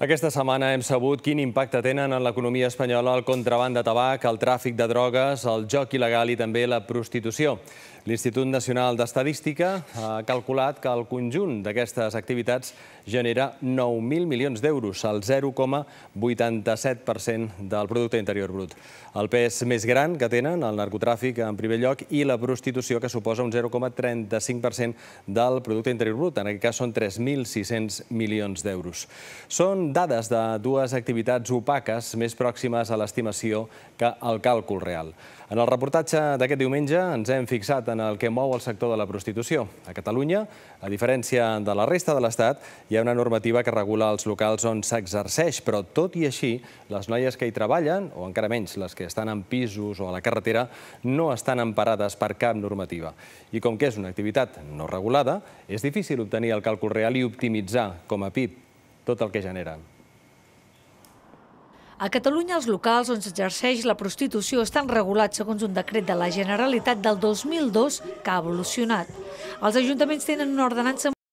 Aquesta setmana hem sabut quin impacte tenen en l'economia espanyola el contraband de tabac, el tràfic de drogues, el joc il·legal i també la prostitució. L'Institut Nacional d'Estadística ha calculat que el conjunt d'aquestes activitats genera 9.000 milions d'euros, el 0,87% del producte interior brut. El pes més gran que tenen el narcotràfic en primer lloc i la prostitució, que suposa un 0,35% del producte interior brut. En aquest cas són 3.600 milions d'euros. Són dades de dues activitats opaques més pròximes a l'estimació que al càlcul real. En el reportatge d'aquest diumenge ens hem fixat en el que mou el sector de la prostitució. A Catalunya, a diferència de la resta de l'Estat, hi ha una normativa que regula els locals on s'exerceix, però tot i així, les noies que hi treballen, o encara menys les que estan en pisos o a la carretera, no estan emparades per cap normativa. I com que és una activitat no regulada, és difícil obtenir el càlcul real i optimitzar com a PIB tot el que generen. A Catalunya, els locals on s'exerceix la prostitució estan regulats segons un decret de la Generalitat del 2002 que ha evolucionat. Els ajuntaments tenen una ordenança